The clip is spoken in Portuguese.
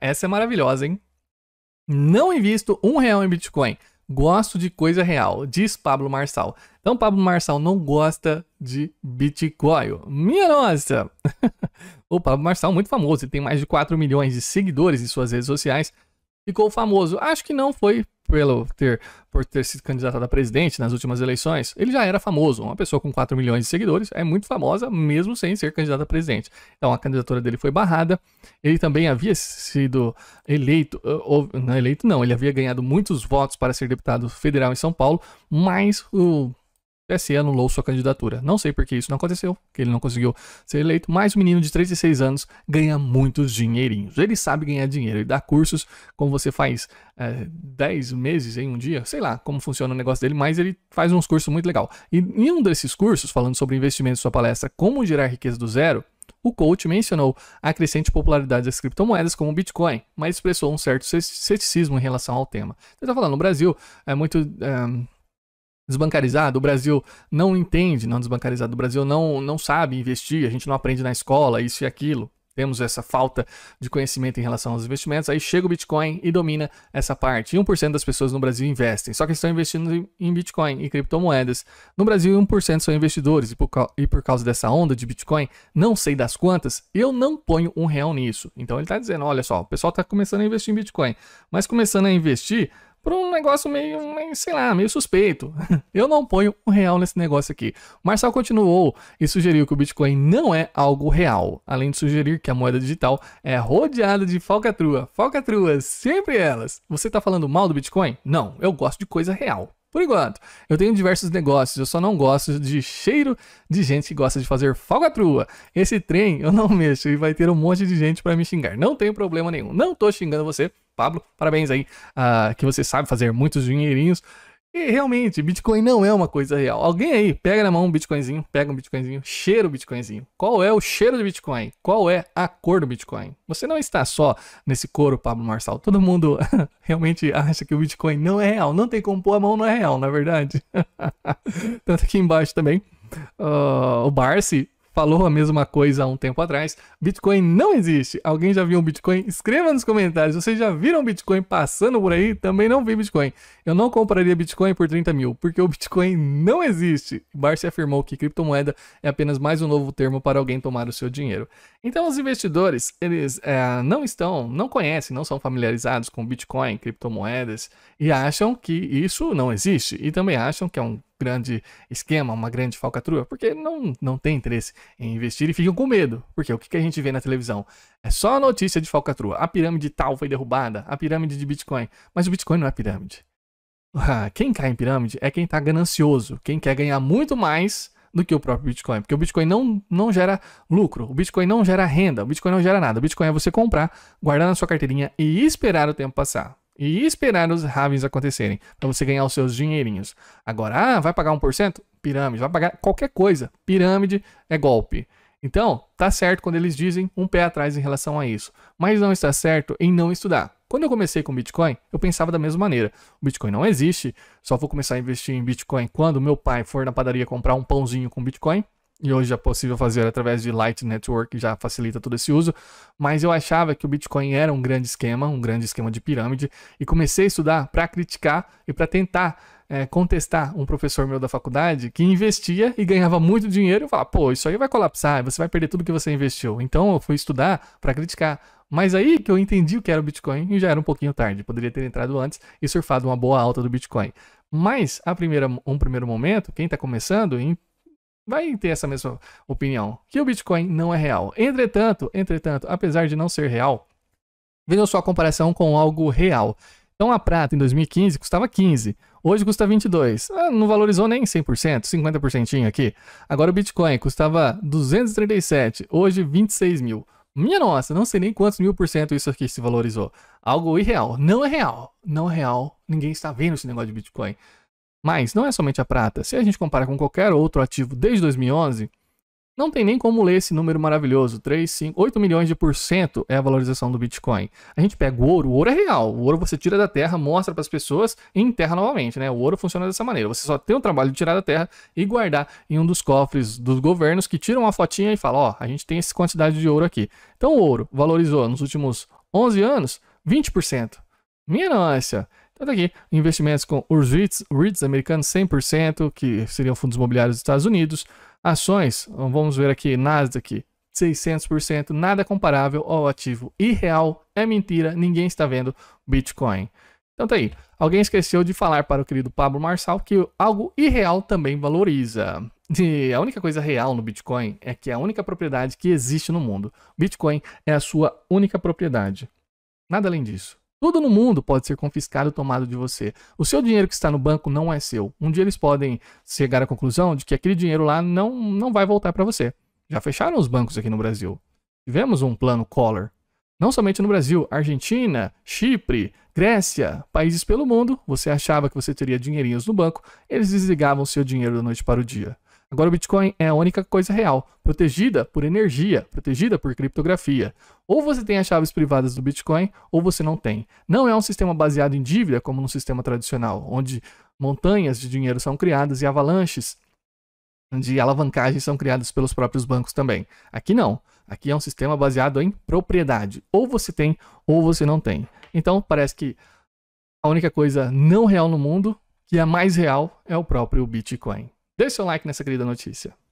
Essa é maravilhosa, hein? Não invisto um real em Bitcoin. Gosto de coisa real, diz Pablo Marçal. Então, Pablo Marçal não gosta de Bitcoin. Minha nossa! o Pablo Marçal é muito famoso, ele tem mais de 4 milhões de seguidores em suas redes sociais. Ficou famoso, acho que não foi pelo ter, por ter sido candidatado a presidente nas últimas eleições, ele já era famoso. Uma pessoa com 4 milhões de seguidores é muito famosa, mesmo sem ser candidato a presidente. Então a candidatura dele foi barrada. Ele também havia sido eleito, eh, ou, não eleito não, ele havia ganhado muitos votos para ser deputado federal em São Paulo, mas o PSE anulou sua candidatura. Não sei por que isso não aconteceu, que ele não conseguiu ser eleito, mas o menino de 36 anos ganha muitos dinheirinhos. Ele sabe ganhar dinheiro, ele dá cursos, como você faz é, 10 meses em um dia, sei lá como funciona o negócio dele, mas ele faz uns cursos muito legal. E em um desses cursos, falando sobre investimentos, sua palestra Como Gerar Riqueza do Zero, o coach mencionou a crescente popularidade das criptomoedas como o Bitcoin, mas expressou um certo ceticismo em relação ao tema. Você está falando, no Brasil é muito... É, desbancarizado, o Brasil não entende, não desbancarizado, o Brasil não, não sabe investir, a gente não aprende na escola, isso e aquilo. Temos essa falta de conhecimento em relação aos investimentos, aí chega o Bitcoin e domina essa parte. E 1% das pessoas no Brasil investem, só que estão investindo em Bitcoin e criptomoedas. No Brasil, 1% são investidores, e por, e por causa dessa onda de Bitcoin, não sei das quantas, eu não ponho um real nisso. Então ele está dizendo: olha só, o pessoal está começando a investir em Bitcoin, mas começando a investir, por um negócio meio, sei lá, meio suspeito. Eu não ponho um real nesse negócio aqui. Marçal continuou e sugeriu que o Bitcoin não é algo real, além de sugerir que a moeda digital é rodeada de falcatrua. Falcatruas, sempre elas. Você está falando mal do Bitcoin? Não, eu gosto de coisa real. Por enquanto, eu tenho diversos negócios, eu só não gosto de cheiro de gente que gosta de fazer falcatrua. Esse trem eu não mexo e vai ter um monte de gente para me xingar. Não tem problema nenhum. Não tô xingando você, Pablo, parabéns aí, uh, que você sabe fazer muitos dinheirinhos. E realmente, Bitcoin não é uma coisa real. Alguém aí pega na mão um Bitcoinzinho, pega um Bitcoinzinho, cheira o Bitcoinzinho. Qual é o cheiro do Bitcoin? Qual é a cor do Bitcoin? Você não está só nesse couro, Pablo Marçal. Todo mundo realmente acha que o Bitcoin não é real. Não tem como pôr a mão, não é real, na é verdade. Tanto aqui embaixo também. Uh, o Barsi falou a mesma coisa há um tempo atrás. Bitcoin não existe. Alguém já viu um Bitcoin? Escreva nos comentários. Vocês já viram Bitcoin passando por aí? Também não vi Bitcoin. Eu não compraria Bitcoin por 30 mil, porque o Bitcoin não existe. Barsi afirmou que criptomoeda é apenas mais um novo termo para alguém tomar o seu dinheiro. Então, os investidores, eles é, não estão, não conhecem, não são familiarizados com Bitcoin, criptomoedas e acham que isso não existe. E também acham que é um grande esquema, uma grande falcatrua, porque não, não tem interesse em investir e ficam com medo. Porque o que, que a gente vê na televisão? É só notícia de falcatrua. A pirâmide tal foi derrubada, a pirâmide de Bitcoin. Mas o Bitcoin não é pirâmide. Ah, quem cai em pirâmide é quem está ganancioso, quem quer ganhar muito mais do que o próprio Bitcoin, porque o Bitcoin não, não gera lucro, o Bitcoin não gera renda, o Bitcoin não gera nada. O Bitcoin é você comprar, guardar na sua carteirinha e esperar o tempo passar e esperar os ravens acontecerem para você ganhar os seus dinheirinhos. Agora, ah, vai pagar 1%? Pirâmide, vai pagar qualquer coisa. Pirâmide é golpe. Então, tá certo quando eles dizem um pé atrás em relação a isso, mas não está certo em não estudar. Quando eu comecei com Bitcoin, eu pensava da mesma maneira. O Bitcoin não existe, só vou começar a investir em Bitcoin quando meu pai for na padaria comprar um pãozinho com Bitcoin e hoje é possível fazer através de Light Network, já facilita todo esse uso, mas eu achava que o Bitcoin era um grande esquema, um grande esquema de pirâmide, e comecei a estudar para criticar e para tentar é, contestar um professor meu da faculdade que investia e ganhava muito dinheiro e falava, pô, isso aí vai colapsar, você vai perder tudo que você investiu. Então eu fui estudar para criticar. Mas aí que eu entendi o que era o Bitcoin e já era um pouquinho tarde, poderia ter entrado antes e surfado uma boa alta do Bitcoin. Mas a primeira, um primeiro momento, quem está começando, vai ter essa mesma opinião, que o Bitcoin não é real. Entretanto, entretanto, apesar de não ser real, veja só a comparação com algo real. Então a prata em 2015 custava 15, hoje custa 22. Ah, não valorizou nem 100%, 50% aqui. Agora o Bitcoin custava 237, hoje 26 mil. Minha nossa, não sei nem quantos mil por cento isso aqui se valorizou. Algo irreal. Não é real. Não é real. Ninguém está vendo esse negócio de Bitcoin. Mas não é somente a prata. Se a gente compara com qualquer outro ativo desde 2011, não tem nem como ler esse número maravilhoso. 3, 5, 8 milhões de por cento é a valorização do Bitcoin. A gente pega o ouro, o ouro é real. O ouro você tira da terra, mostra para as pessoas e enterra novamente. Né? O ouro funciona dessa maneira. Você só tem o trabalho de tirar da terra e guardar em um dos cofres dos governos que tiram uma fotinha e falam: ó, oh, a gente tem essa quantidade de ouro aqui. Então o ouro valorizou nos últimos 11 anos 20%. Minha nossa! Então, tá aqui, investimentos com os REITs, REITs americanos 100%, que seriam fundos imobiliários dos Estados Unidos. Ações, vamos ver aqui, Nasdaq, 600%, nada comparável ao ativo irreal, é mentira, ninguém está vendo Bitcoin. Então tá aí, alguém esqueceu de falar para o querido Pablo Marçal que algo irreal também valoriza. E a única coisa real no Bitcoin é que é a única propriedade que existe no mundo. Bitcoin é a sua única propriedade. Nada além disso. Tudo no mundo pode ser confiscado ou tomado de você. O seu dinheiro que está no banco não é seu. Um dia eles podem chegar à conclusão de que aquele dinheiro lá não, não vai voltar para você. Já fecharam os bancos aqui no Brasil. Tivemos um plano Collor. Não somente no Brasil, Argentina, Chipre, Grécia, países pelo mundo, você achava que você teria dinheirinhos no banco, eles desligavam seu dinheiro da noite para o dia. Agora o Bitcoin é a única coisa real, protegida por energia, protegida por criptografia. Ou você tem as chaves privadas do Bitcoin, ou você não tem. Não é um sistema baseado em dívida como no sistema tradicional, onde montanhas de dinheiro são criadas e avalanches de alavancagem são criadas pelos próprios bancos também. Aqui não. Aqui é um sistema baseado em propriedade. Ou você tem, ou você não tem. Então parece que a única coisa não real no mundo, que é mais real, é o próprio Bitcoin. Deixe seu like nessa querida notícia.